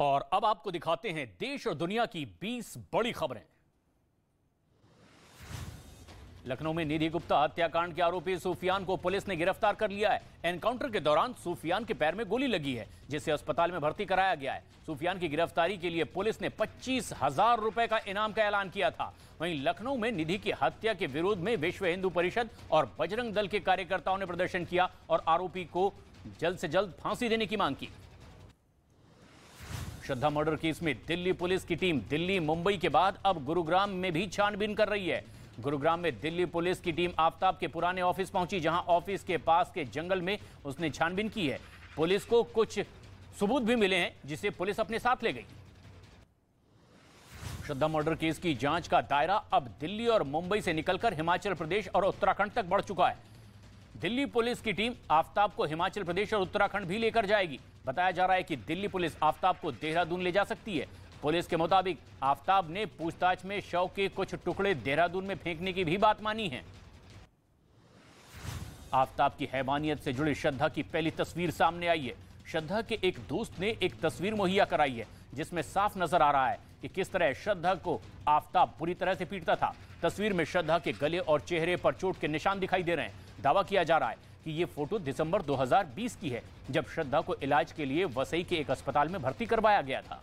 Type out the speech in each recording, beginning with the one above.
और अब आपको दिखाते हैं देश और दुनिया की 20 बड़ी खबरें लखनऊ में निधि गुप्ता हत्याकांड के आरोपी सुफियान को पुलिस ने गिरफ्तार कर लिया है एनकाउंटर के दौरान सुफियान के पैर में गोली लगी है जिसे अस्पताल में भर्ती कराया गया है सुफियान की गिरफ्तारी के लिए पुलिस ने पच्चीस हजार रुपए का इनाम का ऐलान किया था वहीं लखनऊ में निधि की हत्या के विरोध में विश्व हिंदू परिषद और बजरंग दल के कार्यकर्ताओं ने प्रदर्शन किया और आरोपी को जल्द से जल्द फांसी देने की मांग की श्रद्धा मर्डर केस में दिल्ली पुलिस की टीम दिल्ली मुंबई के बाद अब गुरुग्राम में भी छानबीन कर रही है गुरुग्राम में दिल्ली पुलिस की टीम आफ्ताब के पुराने ऑफिस पहुंची जहां ऑफिस के पास के जंगल में उसने छानबीन की है पुलिस को कुछ सबूत भी मिले हैं जिसे पुलिस अपने साथ ले गई श्रद्धा मर्डर केस की जांच का दायरा अब दिल्ली और मुंबई से निकलकर हिमाचल प्रदेश और उत्तराखंड तक बढ़ चुका है दिल्ली पुलिस की टीम आफ्ताब को हिमाचल प्रदेश और उत्तराखंड भी लेकर जाएगी बताया जा रहा है कि दिल्ली पुलिस आफ्ताब को देहरादून ले जा सकती है पुलिस के मुताबिक आफ्ताब ने पूछताछ में शव के कुछ टुकड़े देहरादून में फेंकने की भी बात मानी है आफ्ताब की हैवानियत से जुड़ी श्रद्धा की पहली तस्वीर सामने आई है श्रद्धा के एक दोस्त ने एक तस्वीर मुहैया कराई है जिसमें साफ नजर आ रहा है कि किस तरह श्रद्धा को आफ्ताब बुरी तरह से पीटता था तस्वीर में श्रद्धा के गले और चेहरे पर चोट के निशान दिखाई दे रहे हैं दावा किया जा रहा है कि ये फोटो दिसंबर 2020 की है जब श्रद्धा को इलाज के लिए वसई के एक अस्पताल में भर्ती करवाया गया था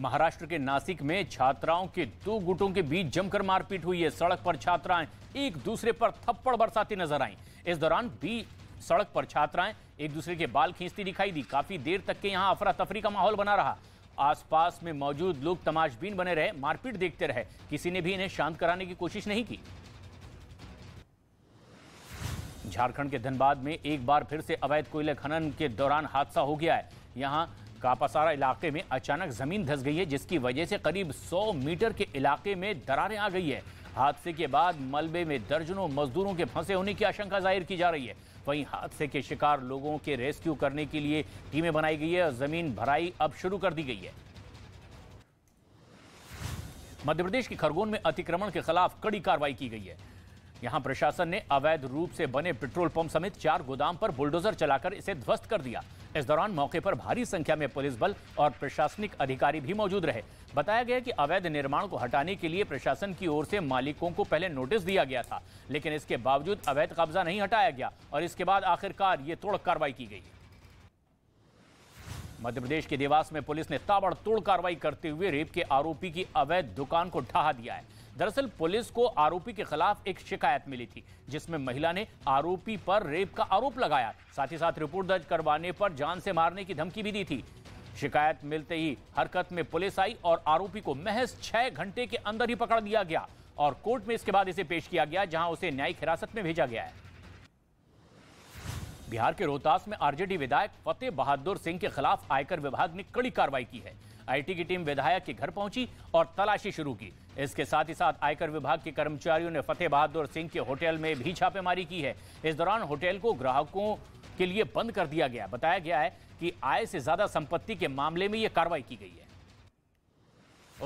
महाराष्ट्र के नासिक में छात्राओं के दो गुटों के बीच जमकर मारपीट हुई है सड़क पर छात्राएं एक दूसरे पर थप्पड़ बरसाती नजर आई इस दौरान बी सड़क पर छात्राएं एक दूसरे के बाल खींचती दिखाई दी काफी देर तक के यहां अफरा तफरी का माहौल बना रहा आसपास में मौजूद लोग तमाशबीन बने रहे मारपीट देखते रहे किसी ने भी इन्हें शांत कराने की कोशिश नहीं की झारखंड के धनबाद में एक बार फिर से अवैध कोयला खनन के दौरान हादसा हो गया है यहाँ कापासारा इलाके में अचानक जमीन धस गई है जिसकी वजह से करीब 100 मीटर के इलाके में दरारें आ गई है हादसे के बाद मलबे में दर्जनों मजदूरों के फंसे होने की आशंका जाहिर की जा रही है वहीं हादसे के शिकार लोगों के रेस्क्यू करने के लिए टीमें बनाई गई है और जमीन भराई अब शुरू कर दी गई है मध्य प्रदेश के खरगोन में अतिक्रमण के खिलाफ कड़ी कार्रवाई की गई है यहां प्रशासन ने अवैध रूप से बने पेट्रोल पंप समेत चार गोदाम पर बुलडोजर चलाकर इसे ध्वस्त कर दिया इस दौरान मौके पर भारी संख्या में पुलिस बल और प्रशासनिक अधिकारी भी मौजूद रहे बताया गया कि अवैध निर्माण को हटाने के लिए प्रशासन की ओर से मालिकों को पहले नोटिस दिया गया था लेकिन इसके बावजूद अवैध कब्जा नहीं हटाया गया और इसके बाद आखिरकार ये तोड़ कार्रवाई की गई मध्य प्रदेश के देवास में पुलिस ने ताबड़तोड़ कार्रवाई करते हुए रेप के आरोपी की अवैध दुकान को ढहा दिया है दरअसल पुलिस को आरोपी के खिलाफ एक शिकायत मिली थी जिसमें महिला ने आरोपी पर रेप का आरोप लगाया साथ ही साथ रिपोर्ट दर्ज करवाने पर जान से मारने की धमकी भी दी थी शिकायत मिलते ही हरकत में पुलिस आई और आरोपी को महज छह घंटे के अंदर ही पकड़ लिया गया और कोर्ट में इसके बाद इसे पेश किया गया जहां उसे न्यायिक हिरासत में भेजा गया है बिहार के रोहतास में आरजेडी विधायक फतेह बहादुर सिंह के खिलाफ आयकर विभाग ने कड़ी कार्रवाई की है आईटी की टीम विधायक के घर पहुंची और तलाशी शुरू की इसके साथ ही साथ आयकर विभाग के कर्मचारियों ने फतेह बहादुर सिंह के होटल में भी छापेमारी की है इस दौरान होटल को ग्राहकों के लिए बंद कर दिया गया बताया गया है कि आय से ज्यादा संपत्ति के मामले में यह कार्रवाई की गई है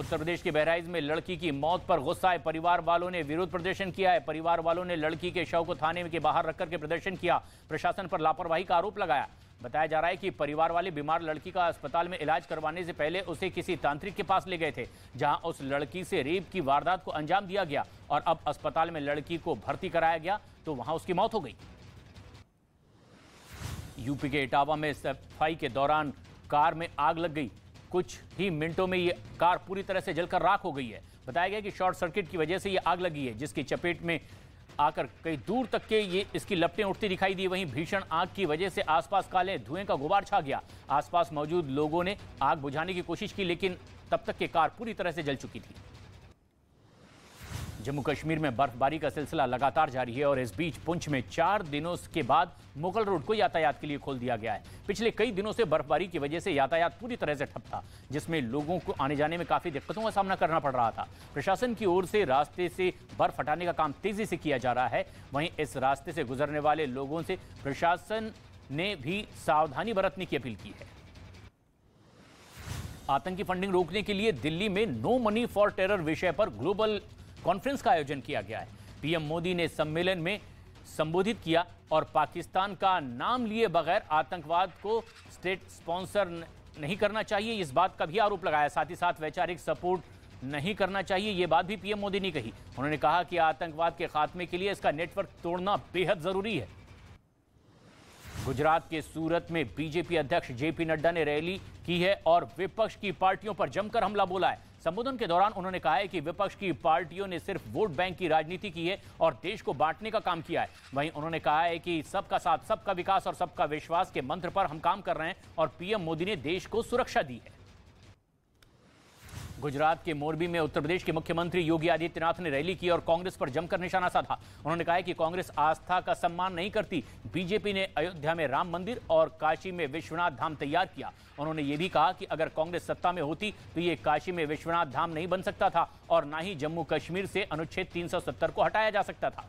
उत्तर प्रदेश के बहराइच में लड़की की मौत पर गुस्सा है परिवार वालों ने विरोध प्रदर्शन किया है परिवार वालों ने लड़की के शव को थाने के बाहर रखकर के प्रदर्शन किया प्रशासन पर लापरवाही का आरोप लगाया बताया जा रहा है कि परिवार वाले बीमार लड़की का अस्पताल में इलाज करवाने से पहले उसे किसी तांत्रिक के पास ले गए थे जहां उस लड़की से रेप की वारदात को अंजाम दिया गया और अब अस्पताल में लड़की को भर्ती कराया गया तो वहां उसकी मौत हो गई यूपी के इटावा में सफाई के दौरान कार में आग लग गई कुछ ही मिनटों में ये कार पूरी तरह से जलकर राख हो गई है बताया गया कि शॉर्ट सर्किट की वजह से ये आग लगी है जिसकी चपेट में आकर कई दूर तक के ये इसकी लपटें उठती दिखाई दी वहीं भीषण आग की वजह से आसपास काले धुएं का गुबार छा गया आसपास मौजूद लोगों ने आग बुझाने की कोशिश की लेकिन तब तक के कार पूरी तरह से जल चुकी थी जम्मू कश्मीर में बर्फबारी का सिलसिला लगातार जारी है और इस बीच पुंछ में चार दिनों के बाद मुगल रोड को यातायात के लिए खोल दिया गया है पिछले कई दिनों से बर्फबारी की वजह से यातायात पूरी तरह से ठप था जिसमें लोगों को आने जाने में काफी दिक्कतों का सामना करना पड़ रहा था प्रशासन की ओर से रास्ते से बर्फ हटाने का काम तेजी से किया जा रहा है वहीं इस रास्ते से गुजरने वाले लोगों से प्रशासन ने भी सावधानी बरतने की अपील की है आतंकी फंडिंग रोकने के लिए दिल्ली में नो मनी फॉर टेरर विषय पर ग्लोबल कॉन्फ्रेंस का आयोजन किया गया है पीएम मोदी ने सम्मेलन में संबोधित किया और पाकिस्तान का नाम लिए बगैर आतंकवाद को स्टेट स्पॉन्सर नहीं करना चाहिए इस बात का भी आरोप लगाया साथ ही साथ वैचारिक सपोर्ट नहीं करना चाहिए यह बात भी पीएम मोदी ने कही उन्होंने कहा कि आतंकवाद के खात्मे के लिए इसका नेटवर्क तोड़ना बेहद जरूरी है गुजरात के सूरत में बीजेपी अध्यक्ष जेपी नड्डा ने रैली की है और विपक्ष की पार्टियों पर जमकर हमला बोला है संबोधन के दौरान उन्होंने कहा है कि विपक्ष की पार्टियों ने सिर्फ वोट बैंक की राजनीति की है और देश को बांटने का काम किया है वहीं उन्होंने कहा है कि सबका साथ सबका विकास और सबका विश्वास के मंत्र पर हम काम कर रहे हैं और पीएम मोदी ने देश को सुरक्षा दी है गुजरात के मोरबी में उत्तर प्रदेश के मुख्यमंत्री योगी आदित्यनाथ ने रैली की और कांग्रेस पर जमकर निशाना साधा उन्होंने कहा कि कांग्रेस आस्था का सम्मान नहीं करती बीजेपी ने अयोध्या में राम मंदिर और काशी में विश्वनाथ धाम तैयार किया उन्होंने ये भी कहा कि अगर कांग्रेस सत्ता में होती तो ये काशी में विश्वनाथ धाम नहीं बन सकता था और ना ही जम्मू कश्मीर से अनुच्छेद तीन को हटाया जा सकता था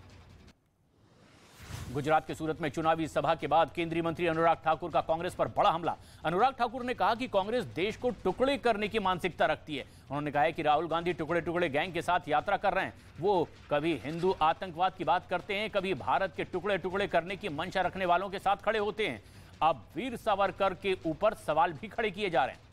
गुजरात के सूरत में चुनावी सभा के बाद केंद्रीय मंत्री अनुराग ठाकुर का कांग्रेस पर बड़ा हमला अनुराग ठाकुर ने कहा कि कांग्रेस देश को टुकड़े करने की मानसिकता रखती है उन्होंने कहा कि राहुल गांधी टुकड़े टुकड़े गैंग के साथ यात्रा कर रहे हैं वो कभी हिंदू आतंकवाद की बात करते हैं कभी भारत के टुकड़े टुकड़े करने की मंशा रखने वालों के साथ खड़े होते हैं अब वीर सावरकर के ऊपर सवाल भी खड़े किए जा रहे हैं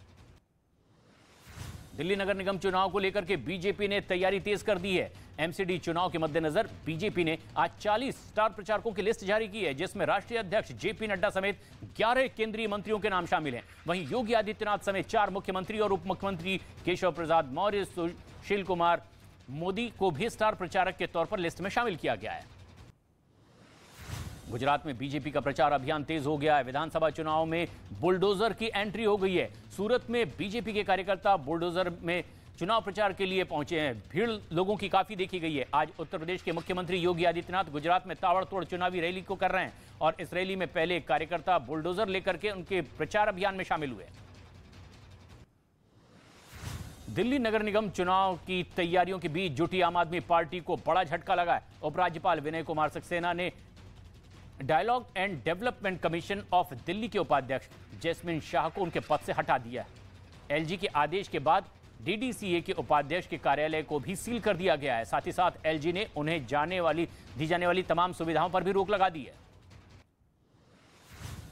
दिल्ली नगर निगम चुनाव को लेकर के बीजेपी ने तैयारी तेज कर दी है एमसीडी चुनाव के मद्देनजर बीजेपी ने आज 40 स्टार प्रचारकों की लिस्ट जारी की है जिसमें राष्ट्रीय अध्यक्ष जेपी नड्डा समेत 11 केंद्रीय मंत्रियों के नाम शामिल हैं वहीं योगी आदित्यनाथ समेत चार मुख्यमंत्री और उप मुख्यमंत्री केशव प्रसाद मौर्य सुशील कुमार मोदी को भी स्टार प्रचारक के तौर पर लिस्ट में शामिल किया गया है गुजरात में बीजेपी का प्रचार अभियान तेज हो गया है विधानसभा चुनाव में बुलडोजर की एंट्री हो गई है सूरत में बीजेपी के कार्यकर्ता बुलडोजर में चुनाव प्रचार के लिए पहुंचे हैं भीड़ लोगों की काफी देखी गई है आज उत्तर प्रदेश के मुख्यमंत्री योगी आदित्यनाथ गुजरात में ताबड़तोड़ चुनावी रैली को कर रहे हैं और इस रैली में पहले कार्यकर्ता बुलडोजर लेकर के उनके प्रचार अभियान में शामिल हुए दिल्ली नगर निगम चुनाव की तैयारियों के बीच जुटी आम आदमी पार्टी को बड़ा झटका लगा है उपराज्यपाल विनय कुमार सक्सेना ने dialogue and development commission of Delhi के उपाध्यक्ष जैस्मिन शाह को उनके पद से हटा दिया है एलजी के आदेश के बाद डीडीसीए के उपाध्यक्ष के कार्यालय को भी सील कर दिया गया है साथ ही साथ एलजी ने उन्हें जाने वाली दी जाने वाली तमाम सुविधाओं पर भी रोक लगा दी है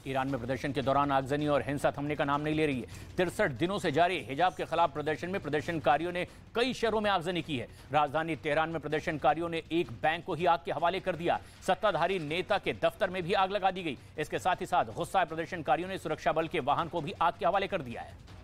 ईरान में प्रदर्शन के दौरान आगजनी और हिंसा थमने का नाम नहीं ले रही है तिरसठ दिनों से जारी हिजाब के खिलाफ प्रदर्शन में प्रदर्शनकारियों ने कई शहरों में आगजनी की है राजधानी तेहरान में प्रदर्शनकारियों ने एक बैंक को ही आग के हवाले कर दिया सत्ताधारी नेता के दफ्तर में भी आग लगा दी गई इसके साथ ही साथ गुस्सा प्रदर्शनकारियों ने सुरक्षा बल के वाहन को भी आग के हवाले कर दिया है